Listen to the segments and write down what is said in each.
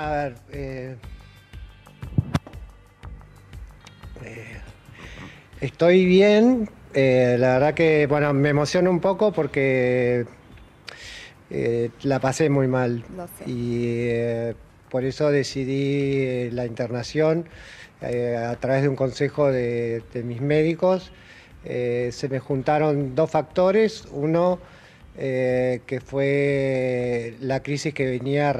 A ver, eh, eh, estoy bien. Eh, la verdad que, bueno, me emociono un poco porque la pasé muy mal. Y por eso decidí la internación a través de un consejo de, de mis médicos. se me juntaron dos factores. Uno, eh, que fue la crisis que venía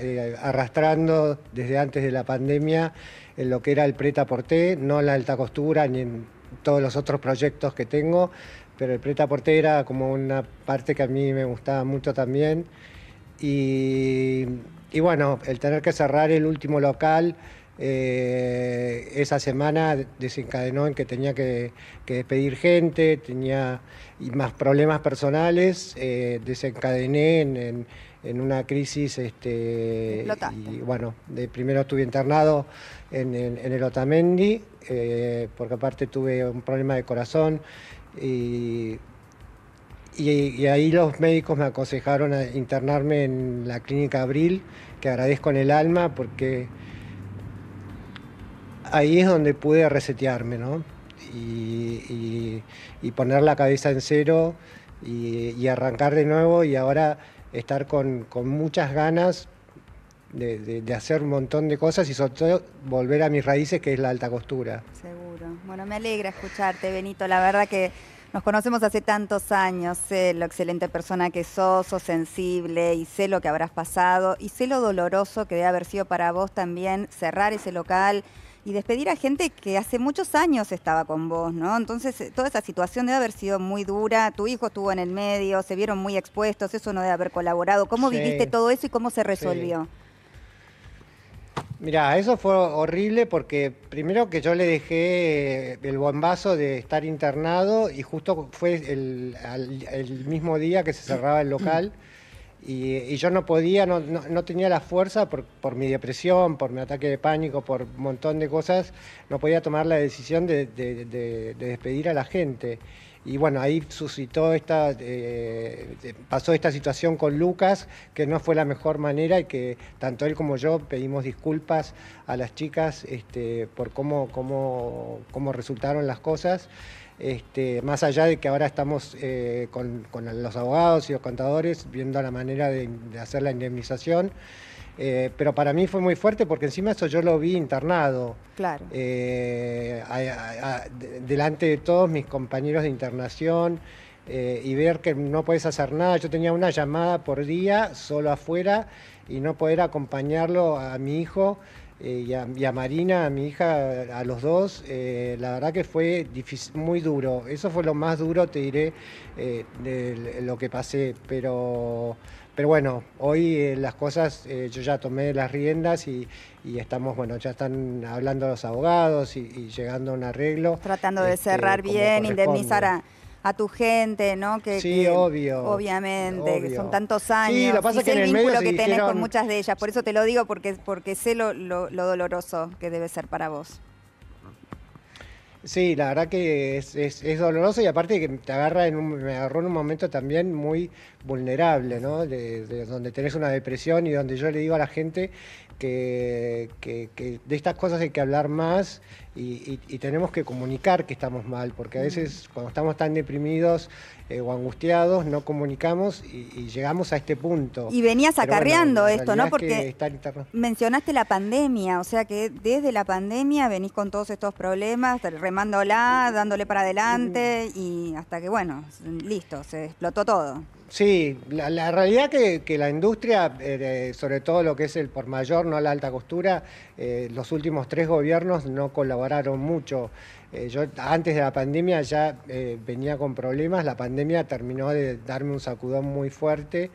eh, arrastrando desde antes de la pandemia en lo que era el preta porté, no en la alta costura ni en todos los otros proyectos que tengo, pero el preta porté era como una parte que a mí me gustaba mucho también. Y, y bueno, el tener que cerrar el último local eh, esa semana desencadenó en que tenía que, despedir gente, tenía más problemas personales, eh, desencadené en, una crisis, este, y bueno, de, primero estuve internado en, el Otamendi, eh, porque aparte tuve un problema de corazón y y, ahí los médicos me aconsejaron a internarme en la clínica Abril, que agradezco en el alma porque ahí es donde pude resetearme, ¿no? Y, poner la cabeza en cero y, arrancar de nuevo y ahora estar con, muchas ganas de, de, hacer un montón de cosas y sobre todo volver a mis raíces, que es la alta costura. Seguro. Bueno, me alegra escucharte, Benito. La verdad que nos conocemos hace tantos años, sé lo excelente persona que sos, sos sensible y sé lo que habrás pasado y sé lo doloroso que debe haber sido para vos también cerrar ese local y despedir a gente que hace muchos años estaba con vos, ¿no? Entonces, eh, toda esa situación debe haber sido muy dura, tu hijo estuvo en el medio, se vieron muy expuestos, eso no debe haber colaborado. ¿Cómo viviste todo eso y cómo se resolvió? Mirá, eso fue horrible porque primero que yo le dejé eh, el bombazo de estar internado y justo fue el, el mismo día que se cerraba el local. Y, yo no podía, no, no, no tenía la fuerza por, por, mi depresión, por mi ataque de pánico, por un montón de cosas, no podía tomar la decisión de, de, despedir a la gente. Y bueno, ahí suscitó esta, eh, pasó esta situación con Lucas, que no fue la mejor manera y que tanto él como yo pedimos disculpas a las chicas este, por cómo, cómo, cómo resultaron las cosas. Este, más allá de que ahora estamos eh, con, los abogados y los contadores viendo la manera de, hacer la indemnización. Eh, pero para mí fue muy fuerte porque encima eso yo lo vi internado. Claro. Eh, delante de todos mis compañeros de internación y ver que no puedes hacer nada. Yo tenía una llamada por día solo afuera y no poder acompañarlo a mi hijo eh, y, a, Marina, a mi hija, a los dos, eh, la verdad que fue muy duro. Eso fue lo más duro, te diré, eh, de lo que pasé. Pero, pero bueno, hoy eh, las cosas, yo ya tomé las riendas y, estamos, bueno, ya están hablando los abogados y, y llegando a un arreglo. Tratando de este, cerrar bien, indemnizar a a tu gente, ¿no? Que, sí, obvio. Obviamente, que son tantos años. Sí, lo pasa que en el, vínculo que tenés con muchas de ellas. Por eso te lo digo, porque, porque sé lo, lo, doloroso que debe ser para vos. Sí, la verdad que es, es, doloroso y aparte que te agarra en un, me agarró en un momento también muy vulnerable, ¿no? De, donde tenés una depresión y donde yo le digo a la gente que, que, que de estas cosas hay que hablar más y, tenemos que comunicar que estamos mal, porque a veces cuando estamos tan deprimidos eh, o angustiados no comunicamos y, llegamos a este punto. Y venías acarreando esto, ¿no? Porque mencionaste la pandemia, o sea que desde la pandemia venís con todos estos problemas, remándola, dándole para adelante y hasta que, bueno, listo, se explotó todo. Sí, la, realidad que, que la industria, eh, sobre todo lo que es el por mayor, no la alta costura, eh, los últimos tres gobiernos no colaboraron mucho. Eh, yo antes de la pandemia ya venía con problemas, la pandemia terminó de darme un sacudón muy fuerte.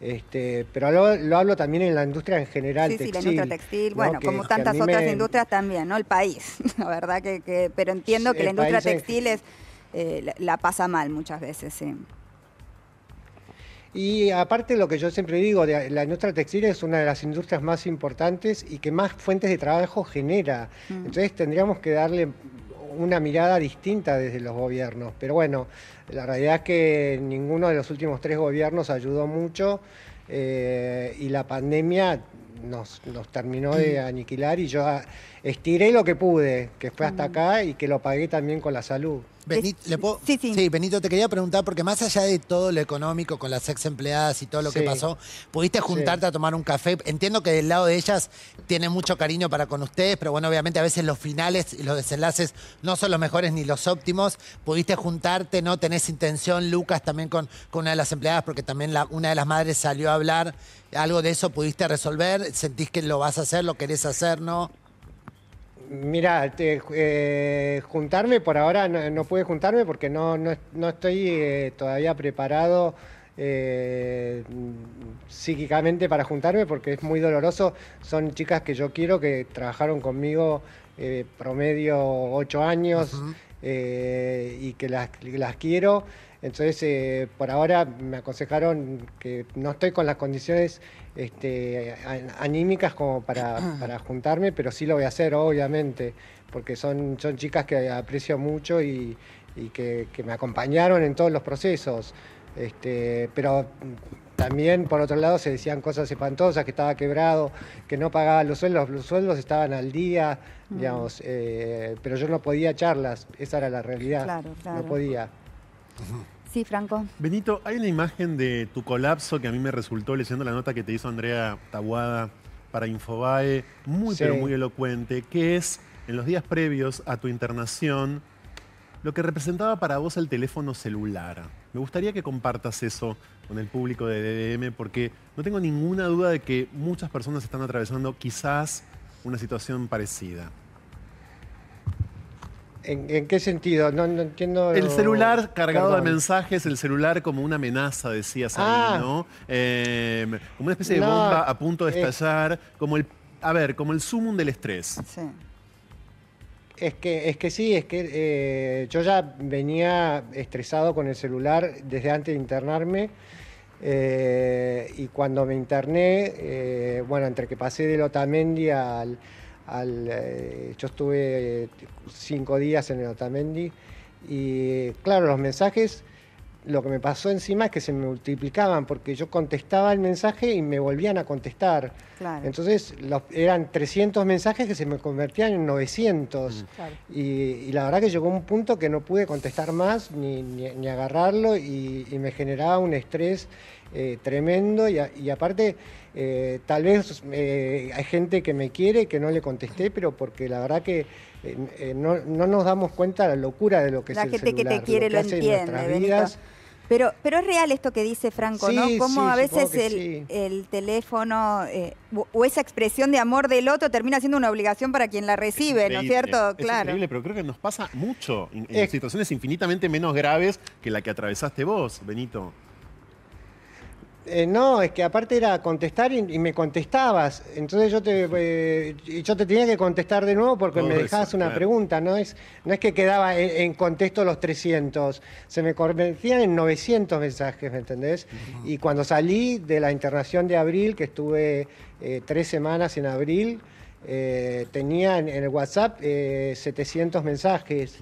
Este, pero lo, hablo también en la industria en general. Sí, textil, sí, la industria textil, bueno, como tantas otras industrias también, ¿no? El país, la verdad que, pero entiendo que la industria textil la, la pasa mal muchas veces, sí. Y aparte lo que yo siempre digo, de la industria textil es una de las industrias más importantes y que más fuentes de trabajo genera. Mm. Entonces tendríamos que darle una mirada distinta desde los gobiernos. Pero bueno, la realidad es que ninguno de los últimos tres gobiernos ayudó mucho eh, y la pandemia nos, nos, terminó de mm. aniquilar y yo estiré lo que pude, que fue hasta mm. acá y que lo pagué también con la salud. Benito, Sí, Benito, te quería preguntar, porque más allá de todo lo económico con las ex empleadas y todo lo que pasó, ¿pudiste juntarte a tomar un café? Entiendo que del lado de ellas tiene mucho cariño para con ustedes, pero bueno, obviamente a veces los finales y los desenlaces no son los mejores ni los óptimos. ¿Pudiste juntarte, no? ¿Tenés intención, Lucas, también con, con una de las empleadas? Porque también una de las madres salió a hablar. ¿Algo de eso pudiste resolver? ¿Sentís que lo vas a hacer, lo querés hacer, no? Mira, eh, juntarme por ahora no, pude juntarme porque no, estoy eh, todavía preparado eh, psíquicamente para juntarme porque es muy doloroso. Son chicas que yo quiero que trabajaron conmigo promedio ocho años y que las, las quiero. Entonces, por ahora me aconsejaron que no estoy con las condiciones este, anímicas como para, para, juntarme, pero sí lo voy a hacer, obviamente, porque son, son chicas que aprecio mucho y, que, me acompañaron en todos los procesos. Este, pero también, por otro lado, se decían cosas espantosas, que estaba quebrado, que no pagaba los sueldos, los sueldos estaban al día, mm. digamos, eh, pero yo no podía charlas, esa era la realidad, no podía. Sí, Franco. Benito, hay una imagen de tu colapso que a mí me resultó leyendo la nota que te hizo Andrea Tabuada para Infobae, muy pero muy elocuente, que es en los días previos a tu internación lo que representaba para vos el teléfono celular. Me gustaría que compartas eso con el público de DDM porque no tengo ninguna duda de que muchas personas están atravesando quizás una situación parecida. ¿En, qué sentido? No, entiendo. El celular cargado de mensajes, el celular como una amenaza, decías ahí, ah. ¿no? Em, como una especie de bomba a punto de eh. estallar, como el, a ver, como el sumum del estrés. Sí. Es que, es que sí, es que eh, yo ya venía estresado con el celular desde antes de internarme. Eh, y cuando me interné, bueno, entre que pasé del Otamendi al, eh, yo estuve eh, cinco días en el Otamendi y claro, los mensajes, lo que me pasó encima es que se multiplicaban porque yo contestaba el mensaje y me volvían a contestar. Entonces eran 300 mensajes que se me convertían en 900. Mm. Y, la verdad que llegó un punto que no pude contestar más ni, agarrarlo y, me generaba un estrés eh, tremendo y aparte eh, tal vez eh, hay gente que me quiere que no le contesté, pero porque la verdad que eh, no, nos damos cuenta de la locura de lo que la es La gente que te quiere lo, entiende, pero, pero es real esto que dice Franco, ¿no? Como a veces el, teléfono o esa expresión de amor del otro termina siendo una obligación para quien la recibe, ¿no es cierto? claro. increíble, pero creo que nos pasa mucho en situaciones infinitamente menos graves que la que atravesaste vos, Benito. Eh, no, es que aparte era contestar y, me contestabas. Entonces yo te, eh, yo te tenía que contestar de nuevo porque me dejabas una pregunta. No es, no es que quedaba en, contexto los 300. Se me convertían en 900 mensajes, ¿me entendés? Y cuando salí de la internación de abril, que estuve eh, tres semanas en abril, tenía en, el WhatsApp eh, 700 mensajes.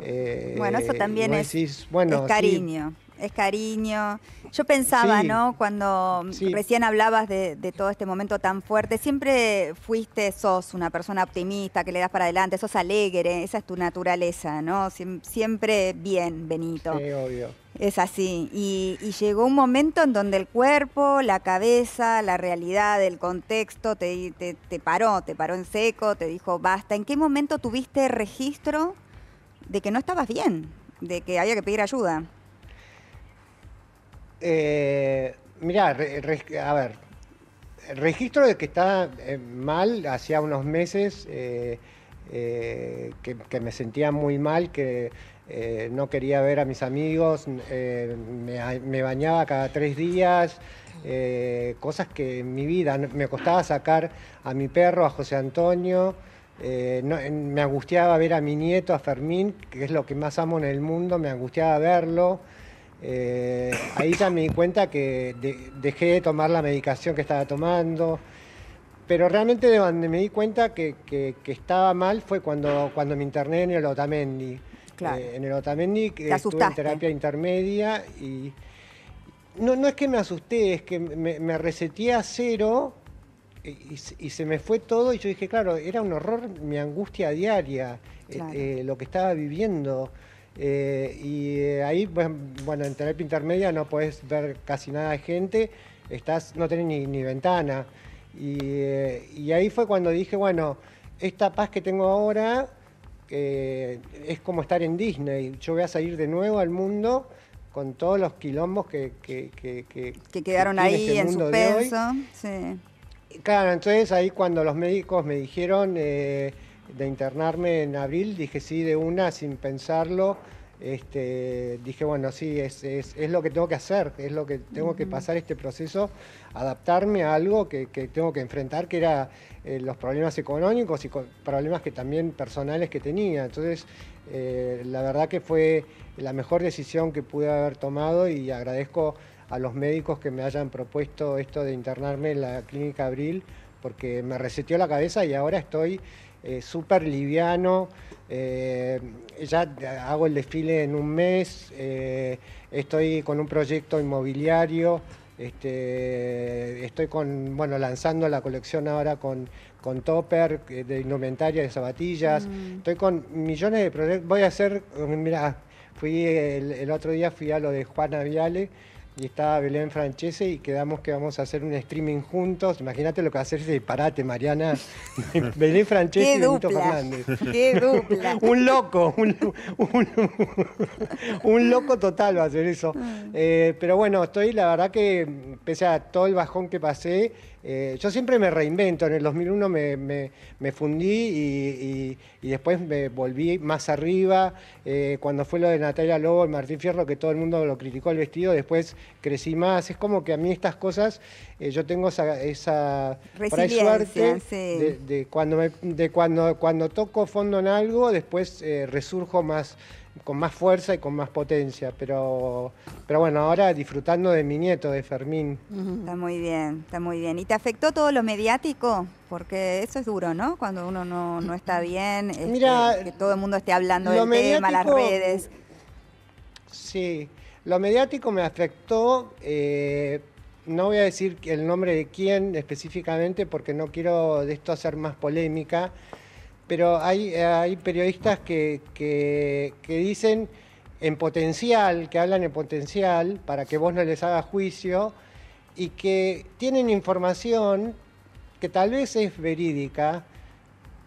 eh, bueno, eso también es, bueno, es, cariño es cariño. Yo pensaba, ¿no? Cuando recién hablabas de, todo este momento tan fuerte, siempre fuiste, sos una persona optimista, que le das para adelante, sos alegre, esa es tu naturaleza, ¿no? siempre bien, Benito. Sí, obvio. Es así. Y, llegó un momento en donde el cuerpo, la cabeza, la realidad, el contexto te, te, te paró, te paró en seco, te dijo, basta. ¿En qué momento tuviste registro de que no estabas bien, de que había que pedir ayuda? Eh, mirá, a ver, registro de que estaba eh, mal, hacía unos meses eh, que, me sentía muy mal, que no quería ver a mis amigos, me, bañaba cada tres días. cosas que en mi vida me costaba sacar a mi perro, a José Antonio, me angustiaba ver a mi nieto, a Fermín, que es lo que más amo en el mundo, me angustiaba verlo. Eh, ahí ya me di cuenta que dejé de tomar la medicación que estaba tomando, pero realmente donde me di cuenta que, que, estaba mal fue cuando, cuando me interné en el Otamendi. Eh, en el Otamendi que estuve en terapia intermedia y no, no es que me asusté, es que me, reseté a cero y, se me fue todo y yo dije, claro, era un horror mi angustia diaria, eh, lo que estaba viviendo. Eh, y eh, ahí, pues, bueno, en terapia intermedia no puedes ver casi nada de gente, estás, no tenés ni, ventana. Eh, y, ahí fue cuando dije, bueno, esta paz que tengo ahora es como estar en Disney. Yo voy a salir de nuevo al mundo con todos los quilombos que, que, que, quedaron ahí este en suspenso. Claro, entonces ahí cuando los médicos me dijeron de internarme en abril, dije sí de una, sin pensarlo. Este, dije, bueno, sí, es, lo que tengo que hacer, es lo que tengo que pasar este proceso, adaptarme a algo que, tengo que enfrentar, que eran eh, los problemas económicos y problemas que también personales que tenía. Entonces, eh, la verdad que fue la mejor decisión que pude haber tomado y agradezco a los médicos que me hayan propuesto esto de internarme en la clínica Abril, porque me reseteó la cabeza y ahora estoy Super eh, súper liviano. Eh, ya hago el desfile en un mes, eh, estoy con un proyecto inmobiliario, este, estoy con, bueno, lanzando la colección ahora con, topper de indumentaria, de zapatillas, mm. estoy con millones de proyectos, voy a hacer, mira, fui el, el, otro día fui a lo de Juana Viale, y estaba Belén Francese y quedamos que vamos a hacer un streaming juntos. Imagínate lo que va a hacer ese disparate, Mariana. Belén Francese y Benito Fernández. ¡Qué dupla! un loco, un, loco total va a hacer eso. Ah. Eh, pero bueno, estoy, la verdad que pese a todo el bajón que pasé, eh, yo siempre me reinvento, en el 2001 me, fundí y, después me volví más arriba. Eh, cuando fue lo de Natalia Lobo, el Martín Fierro, que todo el mundo lo criticó el vestido, después crecí más. Es como que a mí estas cosas, eh, yo tengo esa, esa suerte de, cuando, de cuando, cuando toco fondo en algo, después resurjo más con más fuerza y con más potencia. Pero, pero bueno, ahora disfrutando de mi nieto, de Fermín. Está muy bien, está muy bien. ¿Y te afectó todo lo mediático? Porque eso es duro, ¿no? Cuando uno no, está bien, este, que todo el mundo esté hablando del tema, las redes. Sí, lo mediático me afectó. Eh, no voy a decir el nombre de quién específicamente porque no quiero de esto hacer más polémica pero hay, periodistas que, dicen en potencial, que hablan en potencial para que vos no les hagas juicio y que tienen información que tal vez es verídica,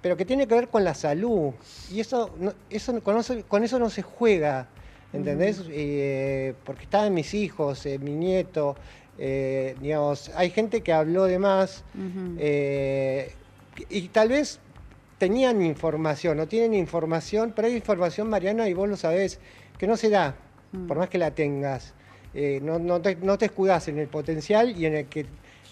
pero que tiene que ver con la salud. Y eso, eso, con, eso no se juega, ¿entendés? Eh, porque están mis hijos, eh, mi nieto, eh, digamos, hay gente que habló de más. y tal vez tenían información no tienen información, pero hay información, Mariana, y vos lo sabés, que no se da, mm. por más que la tengas. Eh, no, te, no escudás en el potencial y en el que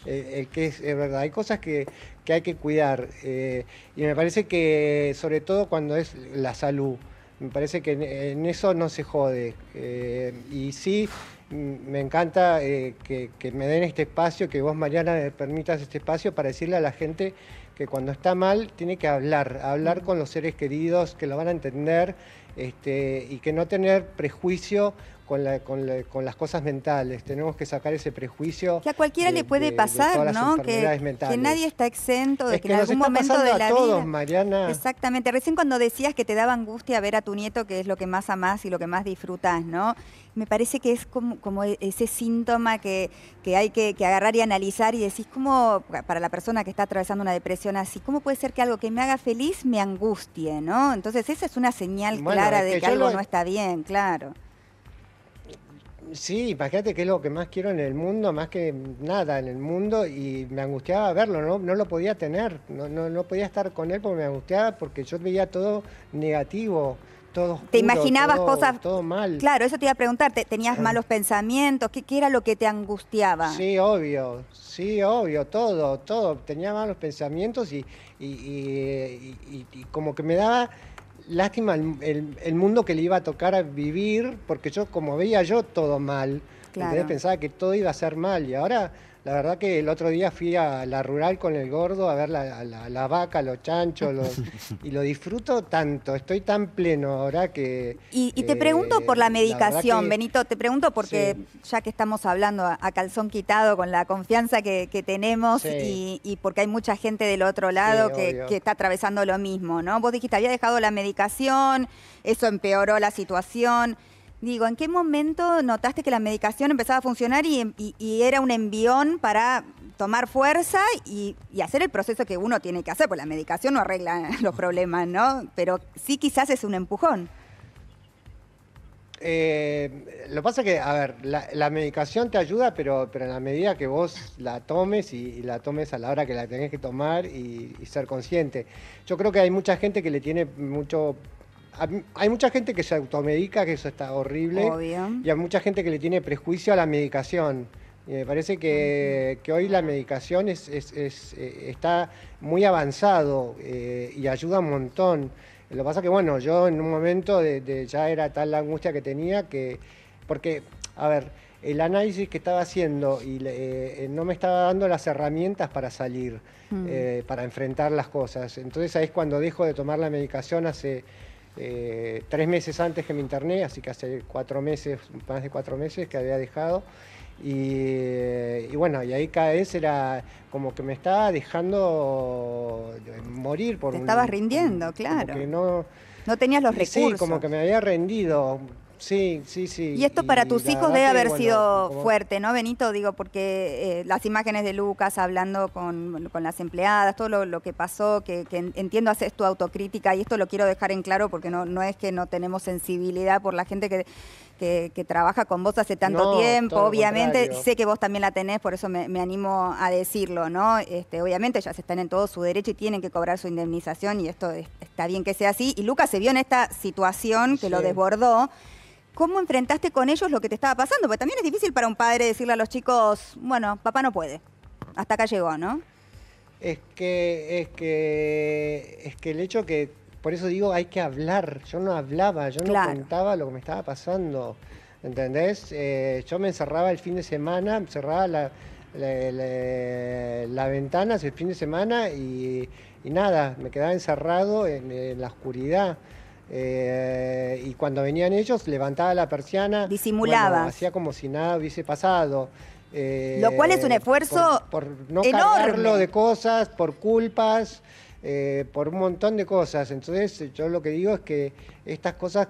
eh, que es, verdad. Hay cosas que, hay que cuidar eh, y me parece que sobre todo cuando es la salud, me parece que en, eso no se jode. y sí, me encanta eh, que, me den este espacio, que vos mañana me permitas este espacio para decirle a la gente que cuando está mal tiene que hablar, hablar con los seres queridos, que lo van a entender este, y que no tener prejuicio con, las cosas mentales. Tenemos que sacar ese prejuicio. Que a cualquiera le puede pasar, ¿no? Que, nadie está exento de que, en algún momento de la todos, vida. Mariana. Exactamente. Recién cuando decías que te daba angustia ver a tu nieto, que es lo que más amás y lo que más disfrutas ¿no? Me parece que es como, e-, ese síntoma que, que hay que, agarrar y analizar y decís, ¿cómo, para la persona que está atravesando una depresión así, cómo puede ser que algo que me haga feliz me angustie, ¿no? Entonces esa es una señal clara de que algo no está bien, claro sí, imagínate que es lo que más quiero en el mundo, más que nada en el mundo, y me angustiaba verlo, no, no lo podía tener, no, no, podía estar con él porque me angustiaba, porque yo veía todo negativo. Todo te imaginabas cosas todo mal claro eso te iba a preguntar tenías ah. malos pensamientos ¿Qué, ¿Qué, era lo que te angustiaba sí obvio sí obvio todo todo tenía malos pensamientos y, y como que me daba lástima el, mundo que le iba a tocar a vivir, porque yo, como veía yo, todo mal. Claro. pensaba que todo iba a ser mal y ahora la verdad que el otro día fui a la rural con el gordo a ver la, vaca, los chanchos, los, y lo disfruto tanto, estoy tan pleno ahora que... Y, te eh, pregunto por la medicación, Benito, te pregunto porque ya que estamos hablando a, calzón quitado con la confianza que, tenemos y, porque hay mucha gente del otro lado que, que, está atravesando lo mismo, ¿no? Vos dijiste, había dejado la medicación, eso empeoró la situación. Digo, ¿en qué momento notaste que la medicación empezaba a funcionar y, era un envión para tomar fuerza y, hacer el proceso que uno tiene que hacer? Porque la medicación no arregla los problemas, ¿no? Pero sí quizás es un empujón. Eh, lo pasa que, a ver, la, medicación te ayuda, pero, pero en la medida que vos la tomes y, la tomes a la hora que la tenés que tomar y, ser consciente. Yo creo que hay mucha gente que le tiene mucho hay mucha gente que se automedica, que eso está horrible. Y hay mucha gente que le tiene prejuicio a la medicación. me parece que, hoy la medicación es, eh, está muy avanzado eh, y ayuda un montón. Lo que pasa es que, bueno, yo en un momento ya era tal la angustia que tenía que... Porque, a ver, el análisis que estaba haciendo y eh, no me estaba dando las herramientas para salir, para enfrentar las cosas. Entonces ahí es cuando dejo de tomar la medicación hace eh, tres meses antes que me interné, así que hace cuatro meses, más de cuatro meses que había dejado. Y, bueno, y ahí cada vez era como que me estaba dejando morir por Te estabas rindiendo, claro. no, no tenías los recursos. Sí, como que me había rendido. Sí, sí, sí. Y esto para tus hijos debe haber sido fuerte, ¿no, Benito? Digo, porque eh, las imágenes de Lucas hablando con, las empleadas, todo lo, que pasó, que, entiendo haces tu autocrítica y esto lo quiero dejar en claro porque no, no es que no tenemos sensibilidad por la gente que, trabaja con vos hace tanto tiempo, obviamente. Sé que vos también la tenés, por eso me, animo a decirlo, ¿no? Este, obviamente ellas están en todo su derecho y tienen que cobrar su indemnización y esto está bien que sea así. Y Lucas se vio en esta situación que lo desbordó. ¿Cómo enfrentaste con ellos lo que te estaba pasando? Porque también es difícil para un padre decirle a los chicos, bueno, papá no puede. Hasta acá llegó, ¿no? Es que, es que, es que el hecho que, por eso digo, hay que hablar. Yo no hablaba, yo no contaba lo que me estaba pasando. ¿Entendés? Eh, yo me encerraba el fin de semana, cerraba la, la, ventana el fin de semana y, nada, me quedaba encerrado en la oscuridad. Eh, y cuando venían ellos, levantaba la persiana. Disimulaba. hacía como si nada hubiese pasado. Eh, lo cual es un esfuerzo por, por no de cosas, por culpas. Eh, por un montón de cosas. Entonces yo lo que digo es que estas cosas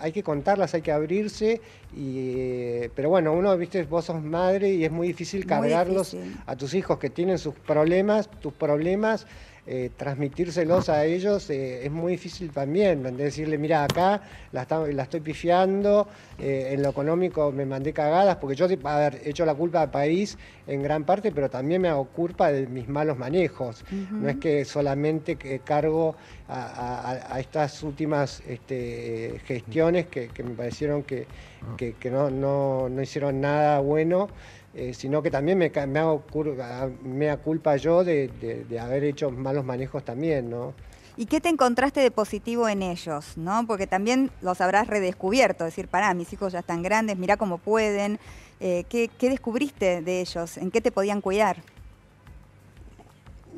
hay que contarlas, hay que abrirse, y, pero bueno, uno, viste, vos sos madre y es muy difícil cargarlos a tus hijos que tienen sus problemas, tus problemas, eh, transmitírselos a ellos eh, es muy difícil también, decirle, mira, acá la, estoy pifiando, eh, en lo económico me mandé cagadas, porque yo, he hecho la culpa al país en gran parte, pero también me hago culpa de mis malos manejos. No es que solamente cargo a, estas últimas este, gestiones que, me parecieron que, no hicieron nada bueno. Eh, sino que también me, me hago me culpa yo de, haber hecho malos manejos también, ¿no? ¿Y qué te encontraste de positivo en ellos? ¿no? Porque también los habrás redescubierto, decir, pará, mis hijos ya están grandes, mirá cómo pueden. Eh, ¿Qué descubriste de ellos? ¿En qué te podían cuidar?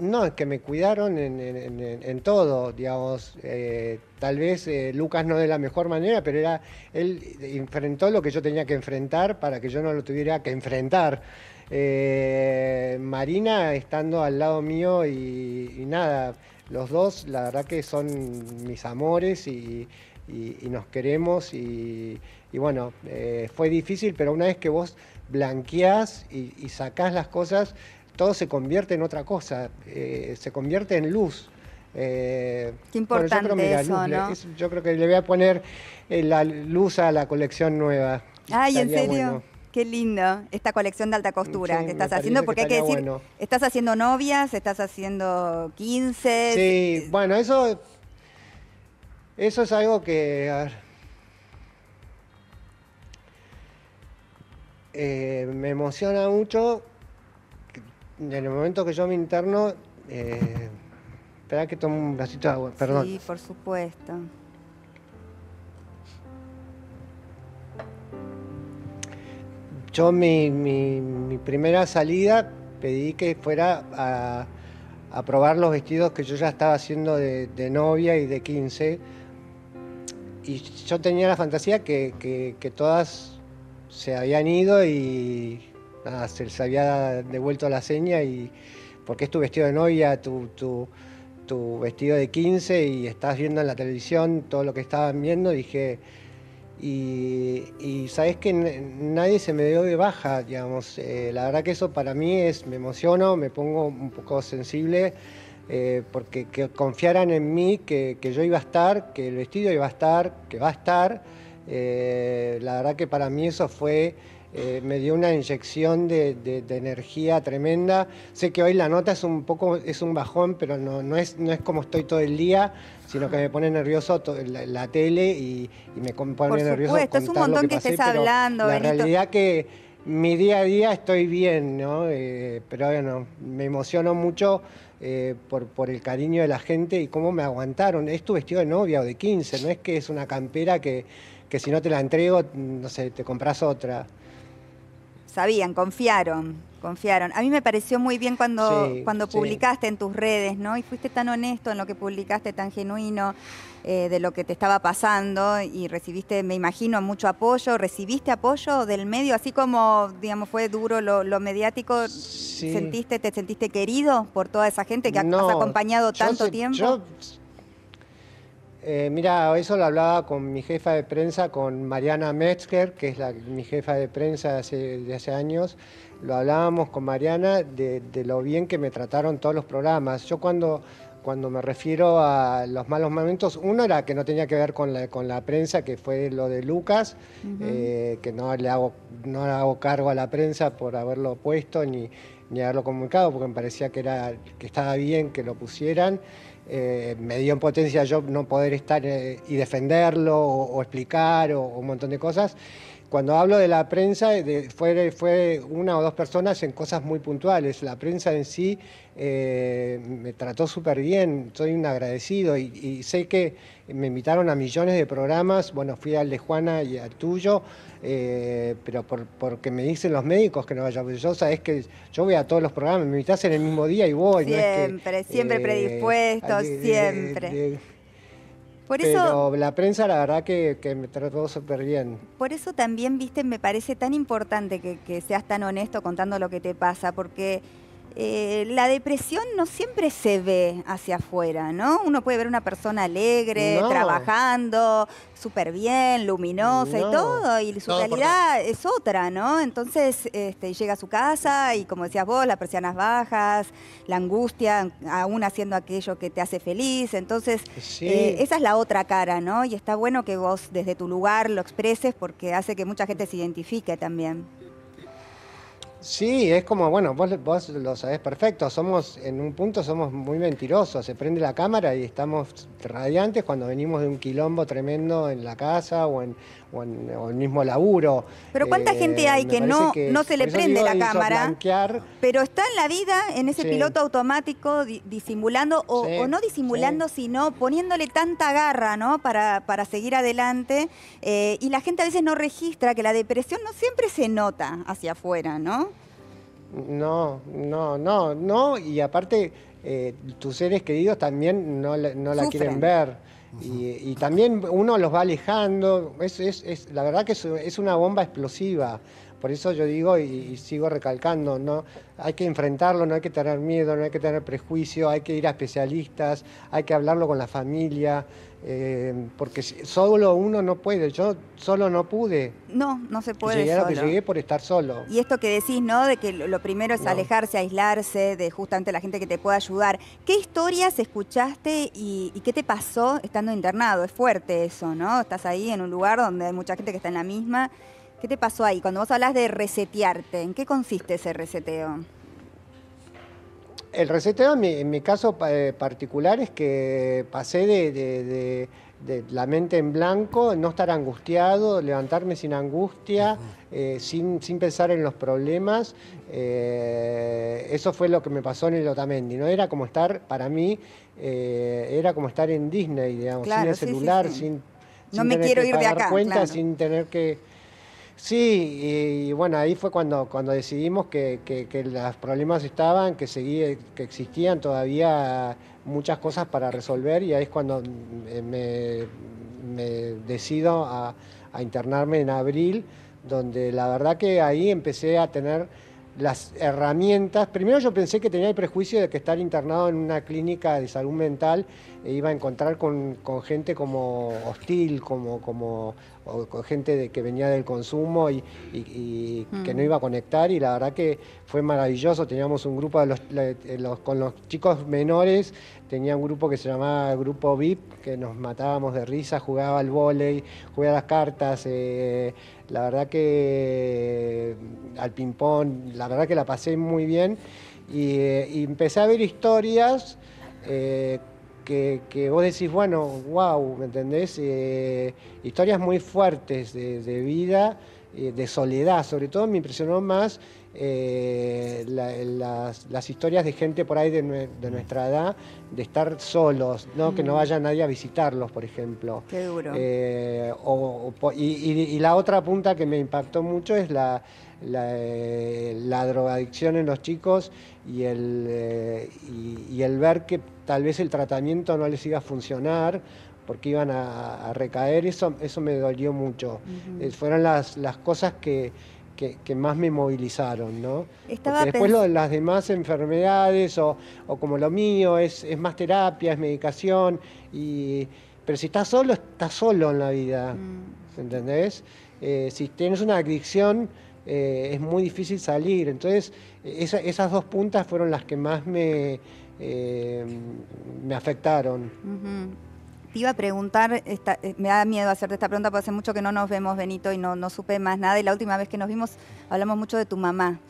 No, es que me cuidaron en, todo, digamos. Eh, tal vez eh, Lucas no de la mejor manera, pero era él enfrentó lo que yo tenía que enfrentar para que yo no lo tuviera que enfrentar. Eh, Marina estando al lado mío y, nada, los dos la verdad que son mis amores y, y nos queremos y, bueno, fue difícil, pero una vez que vos blanqueás y, sacás las cosas, todo se convierte en otra cosa, eh, se convierte en luz. Eh, Qué importante yo, creo, eso, ¿no? yo creo que le voy a poner eh, la luz a la colección nueva. Ay, ¿en serio? Qué lindo esta colección de alta costura que estás haciendo, porque hay que decir, estás haciendo novias, estás haciendo 15. Sí, bueno, eso, eso es algo que... me emociona mucho en el momento que yo me interno, eh, espera que tome un vasito de agua, perdón. Sí, por supuesto. Yo mi, primera salida pedí que fuera a, probar los vestidos que yo ya estaba haciendo de, novia y de 15. Y yo tenía la fantasía que todas se habían ido y, Ah, se había devuelto la seña y porque es tu vestido de novia, tu, tu, vestido de 15 y estás viendo en la televisión todo lo que estaban viendo, dije, y, sabes que nadie se me dio de baja, digamos, eh, la verdad que eso para mí es, me emociono, me pongo un poco sensible. Eh, porque que confiaran en mí que, yo iba a estar, que el vestido iba a estar, que va a estar. Eh, la verdad que para mí eso fue eh, me dio una inyección de, energía tremenda. Sé que hoy la nota es un poco, es un bajón, pero no, no, es, no es como estoy todo el día, sino que me pone nervioso la, tele y, me pone nervioso. Por es un montón que, estés hablando. La realidad que mi día a día estoy bien, ¿no? Eh, pero bueno, me emociono mucho eh, por, el cariño de la gente y cómo me aguantaron. Es tu vestido de novia o de 15, no es que es una campera que, que si no te la entrego, no sé, te compras otra sabían, confiaron, confiaron. A mí me pareció muy bien cuando, cuando publicaste en tus redes, ¿no? Y fuiste tan honesto en lo que publicaste, tan genuino eh, de lo que te estaba pasando y recibiste, me imagino, mucho apoyo. ¿Recibiste apoyo del medio? Así como, digamos, fue duro lo, lo mediático, ¿sentiste, ¿te sentiste querido por toda esa gente que ha has acompañado tanto tiempo? Yo eh, mira, eso lo hablaba con mi jefa de prensa, con Mariana Metzger, que es mi jefa de prensa de hace, años. Lo hablábamos con Mariana de, lo bien que me trataron todos los programas. Yo cuando, cuando me refiero a los malos momentos, uno era que no tenía que ver con la, con la prensa, que fue lo de Lucas, eh, que no le, hago, no hago cargo a la prensa por haberlo puesto ni, ni haberlo comunicado, porque me parecía que, era, que estaba bien que lo pusieran. Eh, me dio en potencia yo no poder estar eh, y defenderlo o, explicar o un montón de cosas. Cuando hablo de la prensa, eh, fue, fue, una o dos personas en cosas muy puntuales. La prensa en sí eh, me trató súper bien, soy un agradecido y, sé que me invitaron a millones de programas. Bueno, fui al de Juana y al tuyo, eh, pero porque me dicen los médicos que no vaya. Yo es que yo voy a todos los programas, me invitas en el mismo día y voy. Siempre, siempre predispuestos, predispuesto, siempre eso, Pero la prensa la verdad que, me trató súper bien. Por eso también, viste, me parece tan importante que, que seas tan honesto contando lo que te pasa, porque eh, la depresión no siempre se ve hacia afuera, ¿no? Uno puede ver una persona alegre, trabajando, súper bien, luminosa y todo, y su realidad es otra, ¿no? Entonces este, llega a su casa y, como decías vos, las persianas bajas, la angustia, aún haciendo aquello que te hace feliz. Entonces, eh, esa es la otra cara, ¿no? Y está bueno que vos desde tu lugar lo expreses porque hace que mucha gente se identifique también. Sí, es como, bueno, vos, lo sabés perfecto, somos, en un punto somos muy mentirosos, se prende la cámara y estamos radiantes cuando venimos de un quilombo tremendo en la casa o en, el mismo laburo. Pero ¿cuánta eh, gente hay que no, no se le prende la cámara? Pero está en la vida, en ese piloto automático, disimulando o, no disimulando, sino poniéndole tanta garra ¿no? para, para seguir adelante. Eh, y la gente a veces no registra que la depresión no siempre se nota hacia afuera, ¿no? No, no, no, no. Y aparte, eh, tus seres queridos también no, la, no la quieren ver. y, también uno los va alejando. Es, la verdad que es, una bomba explosiva. Por eso yo digo y, y, sigo recalcando, no hay que enfrentarlo, no hay que tener miedo, no hay que tener prejuicio, hay que ir a especialistas, hay que hablarlo con la familia. Eh, porque solo uno no puede, yo solo no pude. No, no se puede. A que llegué por estar solo. Y esto que decís, ¿no? De que lo primero es alejarse, aislarse de justamente la gente que te pueda ayudar. ¿Qué historias escuchaste y, y, qué te pasó estando internado? Es fuerte eso, ¿no? Estás ahí en un lugar donde hay mucha gente que está en la misma. ¿Qué te pasó ahí? Cuando vos hablas de resetearte, ¿en qué consiste ese reseteo? El reseteo en mi, caso eh, particular es que pasé de, la mente en blanco, no estar angustiado, levantarme sin angustia, eh, sin, pensar en los problemas. Eh, eso fue lo que me pasó en el Otamendi. ¿no? Era como estar, para mí, era como estar en Disney, digamos, sin el celular, sin... No que Cuenta, Sin tener que Sí, y, bueno, ahí fue cuando, cuando decidimos que, que, los problemas estaban, que, que existían todavía muchas cosas para resolver y ahí es cuando eh, me, decido a, a, internarme en abril, donde la verdad que ahí empecé a tener las herramientas. Primero yo pensé que tenía el prejuicio de que estar internado en una clínica de salud mental e iba a encontrar con, gente como hostil, como, como con gente que venía del consumo y, que no mm. iba a conectar y la verdad que fue maravilloso. Teníamos un grupo eh, con los chicos menores, tenía un grupo que se llamaba Grupo VIP, que nos matábamos de risa, jugaba al vóley, jugaba a las cartas, eh, la verdad que eh, al ping-pong, la verdad que la pasé muy bien y, empecé a ver historias que, vos decís, bueno, wow, ¿me entendés? Eh, historias muy fuertes de vida eh, de soledad. Sobre todo me impresionó más eh, las, historias de gente por ahí de, nuestra edad, de estar solos, que no mm. vaya nadie a visitarlos, por ejemplo. Qué duro. Eh, y, la otra punta que me impactó mucho es la, la, drogadicción en los chicos y el, y el ver que tal vez el tratamiento no les iba a funcionar porque iban a, recaer, eso, eso me dolió mucho. Eh, fueron las, las cosas que, más me movilizaron, ¿no? después las demás enfermedades o, como lo mío, es, más terapia, es medicación, pero si estás solo, estás solo en la vida, mm. ¿entendés? Eh, si tienes una adicción, eh, es muy difícil salir, entonces esas dos puntas fueron las que más me, me afectaron. Te iba a preguntar, eh, me da miedo hacerte esta pregunta porque hace mucho que no nos vemos, Benito, y no, no supe más nada. Y la última vez que nos vimos hablamos mucho de tu mamá.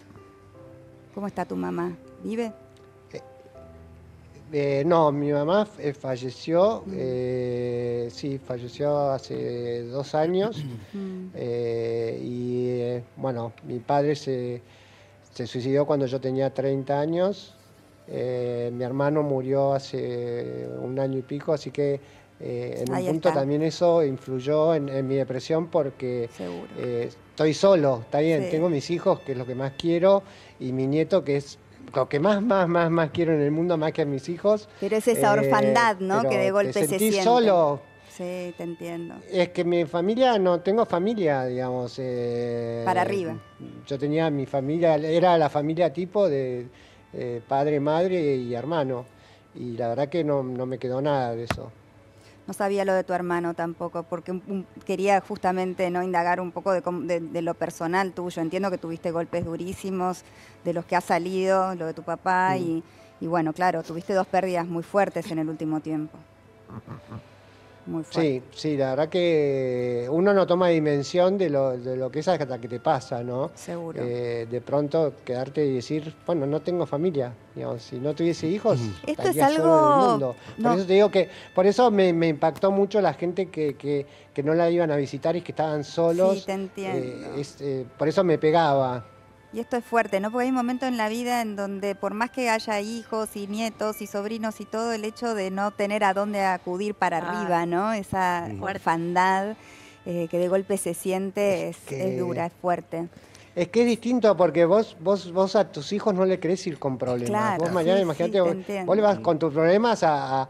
¿Cómo está tu mamá? ¿Vive? Eh, eh, no, mi mamá falleció, mm. sí, falleció hace dos años mm. y bueno, mi padre se, se suicidó cuando yo tenía 30 años, mi hermano murió hace un año y pico, así que eh, en un punto también eso influyó en, mi depresión porque eh, estoy solo, está bien, tengo mis hijos, que es lo que más quiero, y mi nieto, que es lo que más, más, más, más quiero en el mundo, más que a mis hijos. Pero es esa eh, orfandad, ¿no? Que de golpe se siente. solo. Sí, te entiendo. Es que mi familia, no tengo familia, digamos. Eh, Para arriba. Yo tenía mi familia, era la familia tipo de padre, madre y hermano. Y la verdad que no me quedó nada de eso no sabía lo de tu hermano tampoco, porque quería justamente no indagar un poco de, lo personal tuyo. Entiendo que tuviste golpes durísimos, de los que ha salido, lo de tu papá, mm. y bueno, claro, tuviste dos pérdidas muy fuertes en el último tiempo. Mm, mm, Sí, sí, la verdad que uno no toma dimensión de lo, de lo que es hasta que te pasa, ¿no? Seguro. Eh, de pronto quedarte y decir, bueno, no tengo familia, digamos, si no tuviese hijos, Esto es algo... el mundo. Por eso te digo que, por eso me, impactó mucho la gente que, que, que, no la iban a visitar y que estaban solos. Sí, te entiendo. Eh, eh, por eso me pegaba. Y esto es fuerte, ¿no? Porque hay momento en la vida en donde por más que haya hijos y nietos y sobrinos y todo, el hecho de no tener a dónde acudir para ah, arriba, ¿no? Esa orfandad eh, que de golpe se siente es, dura, es fuerte. Es que es distinto porque vos, vos, vos a tus hijos no le querés ir con problemas. Claro, vos mañana, imagínate, vos, le vas con tus problemas a,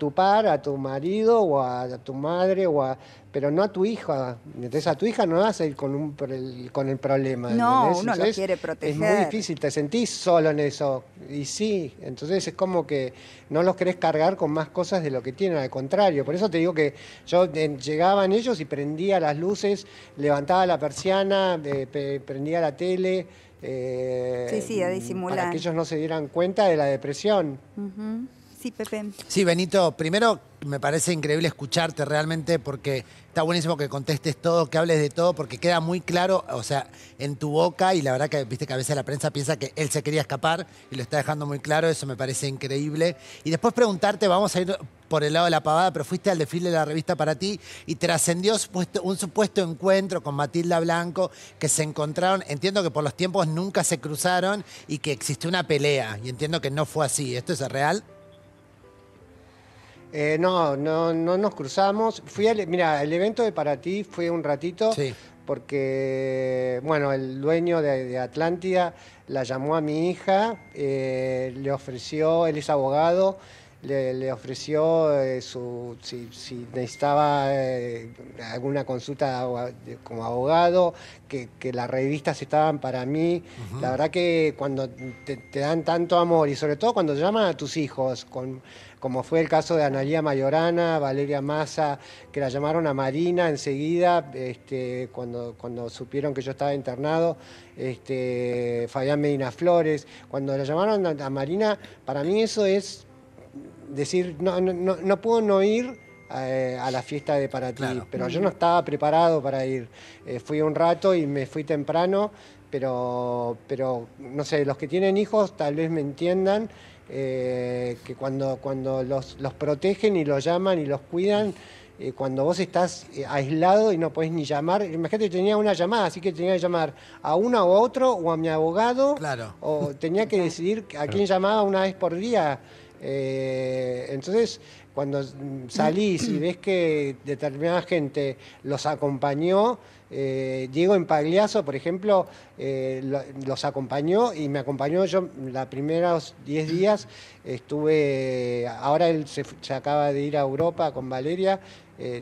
tu par, a tu marido o a tu madre o a pero no a tu hija. Entonces a tu hija no vas a ir con, un, el, con el problema. No, uno quiere proteger. Es muy difícil, te sentís solo en eso. Y sí, entonces es como que no los querés cargar con más cosas de lo que tienen, al contrario. Por eso te digo que yo llegaban ellos y prendía las luces, levantaba la persiana, eh, prendía la tele. Eh, sí, sí, a disimular. Para que ellos no se dieran cuenta de la depresión. Sí, Benito, primero me parece increíble escucharte realmente porque está buenísimo que contestes todo, que hables de todo, porque queda muy claro, o sea, en tu boca y la verdad que viste que a veces la prensa piensa que él se quería escapar y lo está dejando muy claro, eso me parece increíble. Y después preguntarte, vamos a ir por el lado de la pavada, pero fuiste al desfile de la revista para ti y trascendió un supuesto encuentro con Matilda Blanco, que se encontraron, entiendo que por los tiempos nunca se cruzaron y que existió una pelea, y entiendo que no fue así, ¿esto es real? Eh, no, no, nos cruzamos. Fui mira, el evento de para ti fue un ratito. Porque, bueno, el dueño de, de Atlántida la llamó a mi hija, eh, le ofreció, él es abogado, le, ofreció eh, su, si, necesitaba eh, alguna consulta como abogado, que, las revistas estaban para mí. La verdad que cuando te, dan tanto amor y sobre todo cuando llaman a tus hijos, como fue el caso de Analía Mayorana, Valeria Massa, que la llamaron a Marina enseguida, este, cuando, cuando supieron que yo estaba internado, este, Fabián Medina Flores, cuando la llamaron a Marina, para mí eso es decir, no, no, puedo no ir eh, a la fiesta de para ti, pero yo no estaba preparado para ir. Eh, fui un rato y me fui temprano, pero, pero no sé, los que tienen hijos tal vez me entiendan eh, que cuando, cuando los, protegen y los llaman y los cuidan, cuando vos estás aislado y no podés ni llamar, imagínate, tenía una llamada, así que tenía que llamar a uno u a otro o a mi abogado, o tenía que decidir a quién llamaba una vez por día. Eh, entonces, cuando salís y ves que determinada gente los acompañó, eh, Diego Diego Empagliazo, por ejemplo, eh, los acompañó y me acompañó yo los primeros 10 días, estuve, ahora él se, acaba de ir a Europa con Valeria,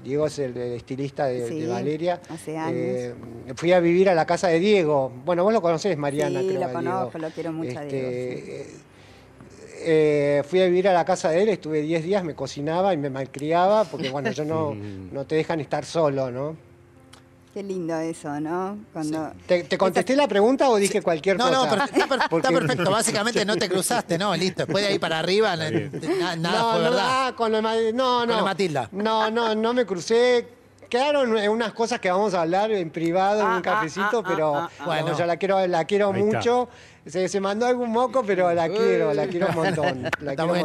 Diego es el, estilista de, Valeria. Hace años. fui a vivir a la casa de Diego, bueno, vos lo conocés, Mariana, sí, lo conozco, lo quiero mucho a Diego. Este, eh, fui a vivir a la casa de él, estuve 10 días, me cocinaba y me malcriaba, porque bueno, yo no, no te dejan estar solo, ¿no? Qué lindo eso, ¿no? Cuando... ¿Te, contesté la pregunta o dije cualquier cosa? No, no, está, perfecto. Básicamente no te cruzaste, ¿no? Listo. Después de ahí para arriba, nada no, verdad. No, con la, no, Matilda. No, no, no me crucé. Quedaron unas cosas que vamos a hablar en privado, en un ah, ah, cafecito, ah, pero bueno. yo la quiero, la quiero mucho se, mandó algún moco, pero la quiero, la quiero un montón.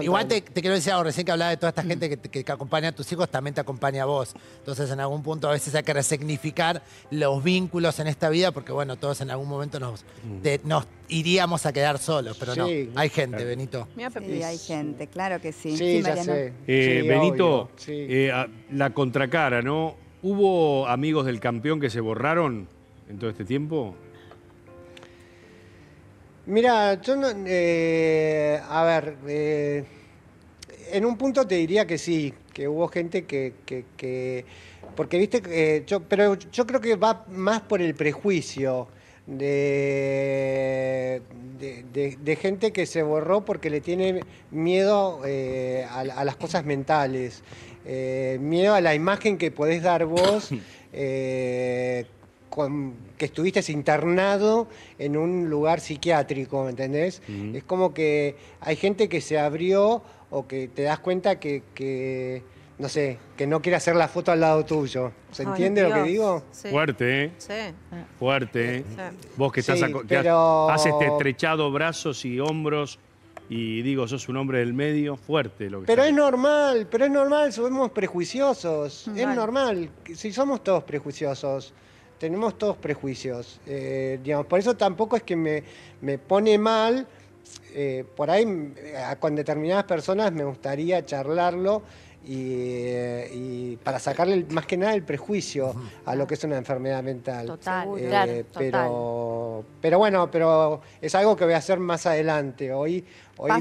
Igual te, quiero decir algo, recién que hablaba de toda esta gente que, acompaña a tus hijos, también te acompaña a vos. Entonces, en algún punto a veces hay que resignificar los vínculos en esta vida, porque bueno, todos en algún momento nos, mm. nos iríamos a quedar solos, pero no. Hay gente, Benito. Sí, hay gente, claro que sí. Sí, eh, Benito, eh, la contracara, ¿no? ¿Hubo amigos del campeón que se borraron en todo este tiempo? Mira, yo no, eh, a ver, eh, en un punto te diría que sí, que hubo gente que, porque viste, eh, yo, pero yo creo que va más por el prejuicio. De, de, gente que se borró porque le tiene miedo a, las cosas mentales, miedo a la imagen que podés dar vos eh, que estuviste internado en un lugar psiquiátrico, ¿entendés? Es como que hay gente que se abrió o que te das cuenta que, no sé, que no quiere hacer la foto al lado tuyo. ¿Se entiende lo que digo? Fuerte, ¿eh? Sí. Fuerte, ¿eh? Vos que estás... has este estrechado brazos y hombros y digo, sos un hombre del medio fuerte. Lo que pero es normal, pero es normal, somos prejuiciosos. Es normal, si somos todos prejuiciosos tenemos todos prejuicios. Eh, digamos, por eso tampoco es que me, me pone mal. Eh, por ahí eh, con determinadas personas me gustaría charlarlo y, para sacarle más que nada el prejuicio a lo que es una enfermedad mental. Total, pero, total. pero bueno, pero es algo que voy a hacer más adelante. Hoy, hoy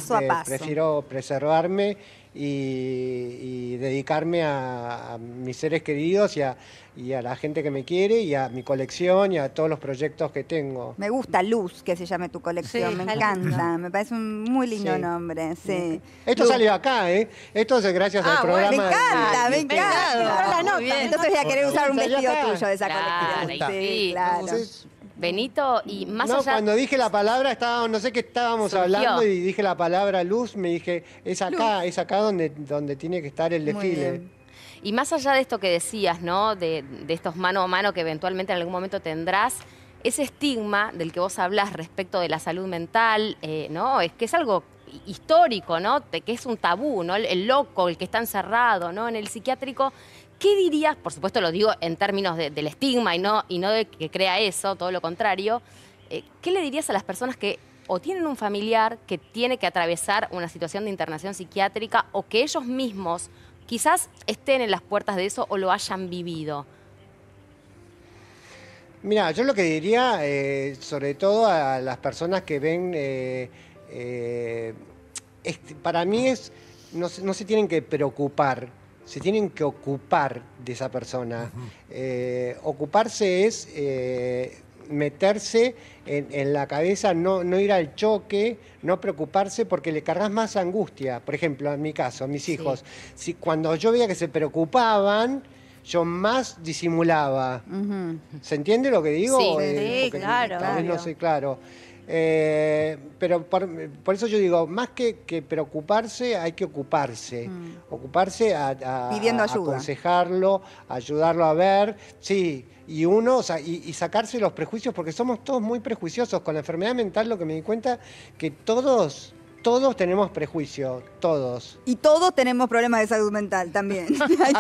prefiero preservarme y, dedicarme a, mis seres queridos y a, y a la gente que me quiere y a mi colección y a todos los proyectos que tengo. Me gusta Luz, que se llame tu colección, me encanta, me parece un muy lindo nombre. Sí. Esto salió acá, ¿eh? Esto es gracias ah, al programa. me encanta, me encanta. Entonces voy a querer usar un vestido tuyo de esa colección. Sí, claro. Benito, y más no, cuando dije la palabra, estaba no sé qué estábamos hablando y dije la palabra luz, me dije, es acá, es acá donde, donde tiene que estar el desfile. Y más allá de esto que decías, ¿no? De, estos mano a mano que eventualmente en algún momento tendrás, ese estigma del que vos hablas respecto de la salud mental, eh, ¿no? Es que es algo histórico, ¿no? que es un tabú, ¿no? El, loco, el que está encerrado, ¿no? En el psiquiátrico. ¿Qué dirías? Por supuesto lo digo en términos del estigma y no, y no de que crea eso, todo lo contrario. Eh, ¿Qué le dirías a las personas que o tienen un familiar que tiene que atravesar una situación de internación psiquiátrica o que ellos mismos quizás estén en las puertas de eso o lo hayan vivido. Mira, yo lo que diría, eh, sobre todo a las personas que ven, eh, eh, este, para mí es, no, se tienen que preocupar, se tienen que ocupar de esa persona. ocuparse es meterse en, la cabeza, no, ir al choque, no preocuparse, porque le cargas más angustia. Por ejemplo, en mi caso, mis hijos, si, cuando yo veía que se preocupaban, yo más disimulaba. ¿Se entiende lo que digo? Sí, eh, claro. no soy claro. Eh, pero por, eso yo digo, más que, preocuparse, hay que ocuparse. Mm. Ocuparse a, a aconsejarlo, ayudarlo a ver. Sí, y uno, o sea, y, sacarse los prejuicios, porque somos todos muy prejuiciosos. Con la enfermedad mental lo que me di cuenta, que todos todos tenemos prejuicio, todos. Y todos tenemos problemas de salud mental también. Hay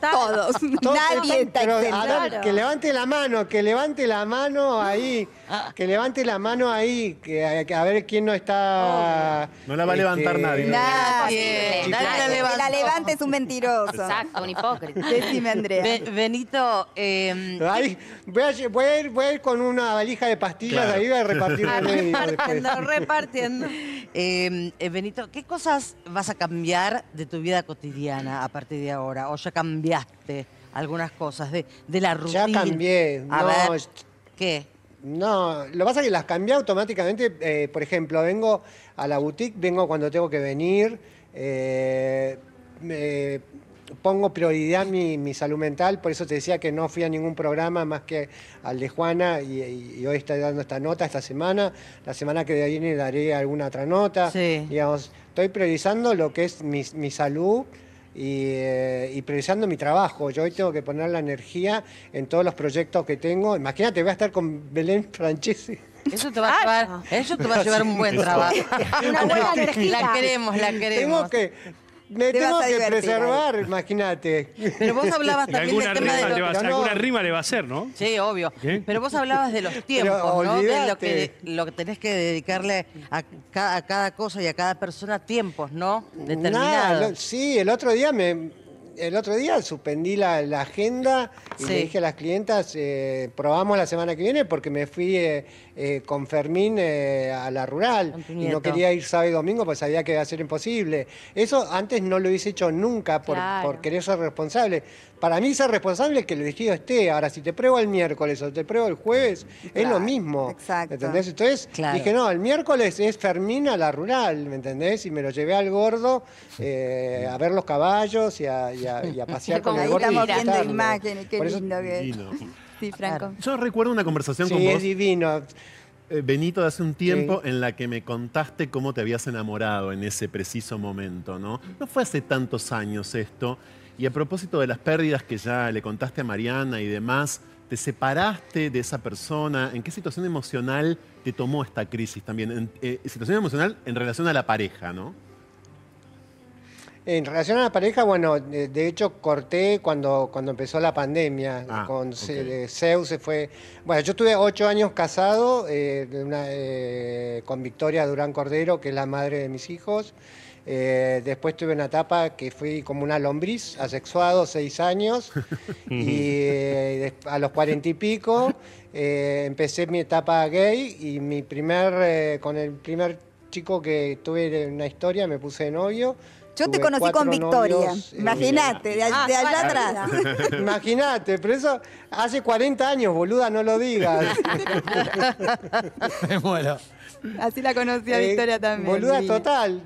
todos. Nadie está Pero, que levante la mano, que levante la mano ahí, ah. que levante la mano ahí, que a, ver quién no está... No la va a levantar este, nadie. Nadie. Nadie la la levante es un mentiroso. Exacto, un hipócrita. Decime, Andrea. Benito, em, voy, a, ir, con una valija de pastillas Claro. ahí a repartir. repartiendo, repartiendo. Em, eh, Benito, ¿qué cosas vas a cambiar de tu vida cotidiana a partir de ahora? ¿O ya cambiaste algunas cosas de, la rutina? Ya cambié. no, ¿qué? No, lo que pasa es que las cambié automáticamente. Eh, por ejemplo, vengo a la boutique, vengo cuando tengo que venir. Eh, pongo prioridad mi, mi, salud mental, por eso te decía que no fui a ningún programa más que al de Juana y, hoy estoy dando esta nota esta semana, la semana que viene daré alguna otra nota, sí. digamos, estoy priorizando lo que es mi, salud. Eh, y, priorizando mi trabajo. Yo hoy tengo que poner la energía en todos los proyectos que tengo. Imagínate, voy a estar con Belén Francesi. Eso te va a ah, llevar, eso te va a llevar un buen trabajo. Una buena energía. La queremos, la queremos. Tengo que, me tengo que preservar, imagínate. Pero vos hablabas también alguna del tema de los... le va, Alguna rima le va a hacer, ¿no? Sí, obvio. Pero vos hablabas de los tiempos, ¿no? De lo que, lo tenés que dedicarle a, cada, cosa y a cada persona tiempos, ¿no? Determinados. sí, el otro día me, el otro día suspendí la, agenda y le dije a las clientas, eh, probamos la semana que viene porque me fui eh, eh, con Fermín eh, a la rural. Y no quería ir sábado y domingo pues sabía que iba a ser imposible. Eso antes no lo hubiese hecho nunca por, por querer ser responsable. Para mí ser responsable es que el vestido esté. Ahora, si te pruebo el miércoles o te pruebo el jueves, es lo mismo. Exacto. ¿Entendés? Entonces dije, no, el miércoles es Fermín a la rural, ¿me entendés? Y me lo llevé al gordo eh, a ver los caballos y a, y y pasear con el gordo. Estamos viendo imágenes, qué lindo que Sí, Franco. Yo recuerdo una conversación con vos. divino. Eh, Benito, de hace un tiempo en la que me contaste cómo te habías enamorado en ese preciso momento, ¿no? No fue hace tantos años esto. Y a propósito de las pérdidas que ya le contaste a Mariana y demás, ¿te separaste de esa persona? ¿En qué situación emocional te tomó esta crisis también? En, eh, situación emocional en relación a la pareja, ¿no? En relación a la pareja, bueno, de hecho corté cuando, cuando empezó la pandemia. Ah, con okay. Zeus se fue. Bueno, yo estuve ocho años casado eh, eh, con Victoria Durán Cordero, que es la madre de mis hijos. Eh, después tuve una etapa que fui como una lombriz, asexuado, seis años, y a los cuarenta y pico empecé mi etapa gay y mi primer, con el primer chico que tuve una historia me puse novio yo te conocí con Victoria. Eh, imagínate, de, ah, allá atrás. Imagínate, pero eso hace 40 años, boluda, no lo digas. Me muero. Así la conocí a eh, Victoria también. Boluda total,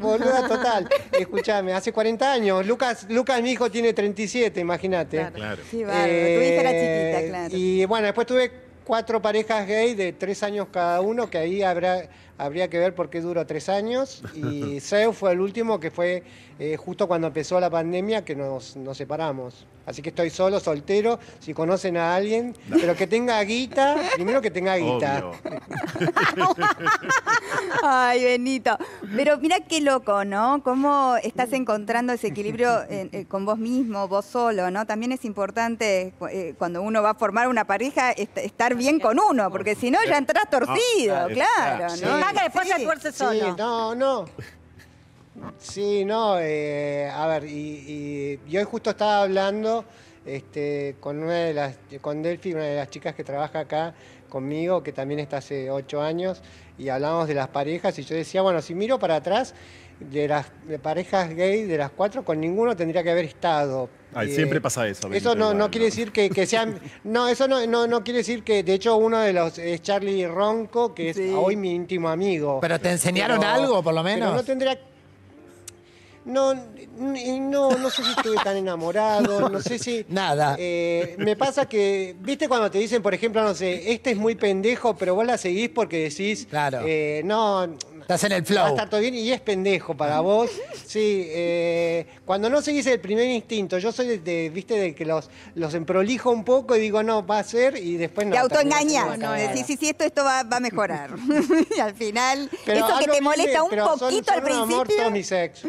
boluda total. Escúchame, hace 40 años. Lucas, Lucas, mi hijo, tiene 37, imagínate. Claro. Sí, vale. tu hija era chiquita, claro. Eh, y bueno, después tuve cuatro parejas gay de tres años cada uno, que ahí habrá, Habría que ver por qué duró tres años. Y Zeus fue el último que fue eh, justo cuando empezó la pandemia que nos, separamos. Así que estoy solo, soltero, si conocen a alguien, pero que tenga guita, primero que tenga guita. Ay, Benito. Pero mira qué loco, ¿no? Cómo estás encontrando ese equilibrio eh, con vos mismo, vos solo, ¿no? También es importante eh, cuando uno va a formar una pareja estar bien con uno, porque si no ya entras torcido, ah, claro, ¿no? después solo. no, no. Sí, no, eh, a ver, y, y, hoy justo estaba hablando este, con una de las, con Delphi, una de las chicas que trabaja acá conmigo, que también está hace ocho años, y hablamos de las parejas, y yo decía, bueno, si miro para atrás, de las parejas gay, de las cuatro, con ninguno tendría que haber estado. Ay, siempre eh, pasa eso. eso no, no, quiere decir que, sean... no, eso no, no, quiere decir que... De hecho, uno de los es Charlie Ronco, que es hoy mi íntimo amigo. Pero te enseñaron algo, por lo menos. no tendría no, no, no sé si estuve tan enamorado, no, sé si. Nada. Eh, me pasa que, ¿viste cuando te dicen, por ejemplo, no sé, este es muy pendejo, pero vos la seguís porque decís. Claro. Eh, no. Estás en el flow. Va a estar todo bien y es pendejo para vos. Sí, eh, cuando no seguís el primer instinto, yo soy de, viste, de que los, los emprolijo un poco y digo, no, va a ser y después no. Te autoengañas. No, decís, sí, sí, esto, esto va, a mejorar. y al final, pero que te molesta un poquito al principio. amor, mi sexo.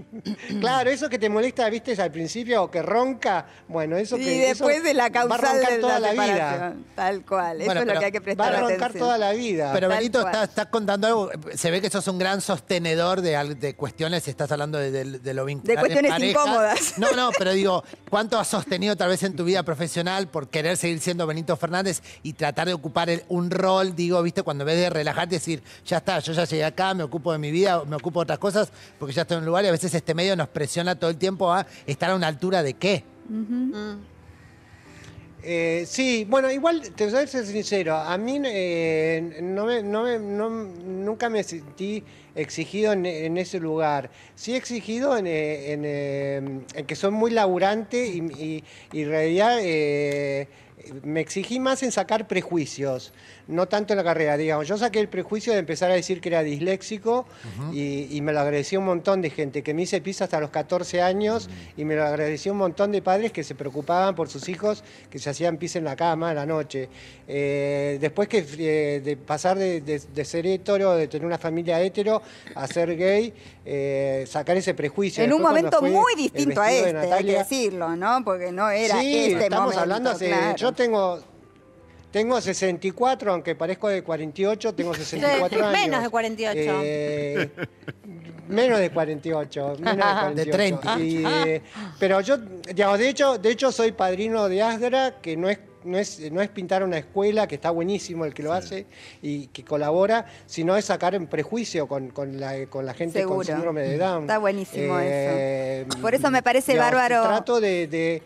Claro, eso que te molesta, viste, al principio, o que ronca, bueno, eso que... Y después de la causa de toda la, vida. Tal cual, eso es lo que hay que prestar atención. Va a roncar toda la vida. Pero Benito, estás, contando algo, se ve que sos un gran sostenedor de, cuestiones cuestiones, estás hablando de, lo vinculado. De cuestiones incómodas. No, no, pero digo, ¿cuánto has sostenido tal vez en tu vida profesional por querer seguir siendo Benito Fernández y tratar de ocupar un rol, digo, viste, cuando en de relajarte decir, ya está, yo ya llegué acá, me ocupo de mi vida, me ocupo de otras cosas, porque ya estoy en un lugar y a veces este medio nos presiona todo el tiempo a estar a una altura de qué. Eh, sí, bueno, igual, te voy a ser sincero, a mí eh, no me, no me, nunca me sentí exigido en, ese lugar. Sí exigido eh, en, que soy muy laburante y, en realidad me exigí más en sacar prejuicios no tanto en la carrera, digamos. Yo saqué el prejuicio de empezar a decir que era disléxico y, me lo agradeció un montón de gente, que me hice pizza hasta los 14 años y me lo agradeció un montón de padres que se preocupaban por sus hijos, que se hacían pizza en la cama a la noche. Eh, después que eh, de pasar de, ser hétero, de tener una familia hétero, a ser gay, eh, sacar ese prejuicio. En un momento muy distinto a este, hay que decirlo, ¿no? Porque no era este estamos hablando yo tengo tengo 64, aunque parezco de 48, tengo 64 años. Menos de 48. Eh, menos de 48, menos de 30. Ah. pero yo, digamos, de hecho, de hecho soy padrino de Asdra, que no es no es, no es, pintar una escuela, que está buenísimo el que lo hace y que colabora, sino es sacar en prejuicio con, la, gente con síndrome de Down. Está buenísimo eso. Eh, Por eso me parece bárbaro. Trato de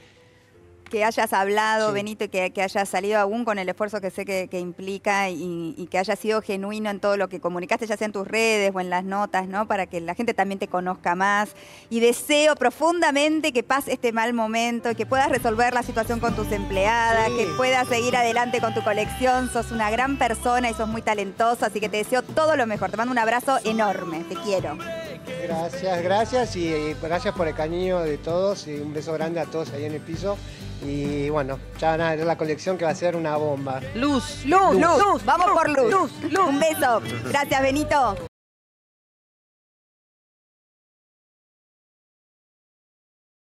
que hayas hablado, Benito, que, que hayas salido aún con el esfuerzo que sé que, implica y, que hayas sido genuino en todo lo que comunicaste, ya sea en tus redes o en las notas, ¿no? Para que la gente también te conozca más. Y deseo profundamente que pase este mal momento, que puedas resolver la situación con tus empleadas, que puedas seguir adelante con tu colección. Sos una gran persona y sos muy talentosa, así que te deseo todo lo mejor. Te mando un abrazo enorme, te quiero. Gracias, gracias y gracias por el cariño de todos y un beso grande a todos ahí en el piso. Y bueno, ya a es la colección que va a ser una bomba. Luz, luz, luz, vamos por Luz, luz. Un beso. Gracias, Benito.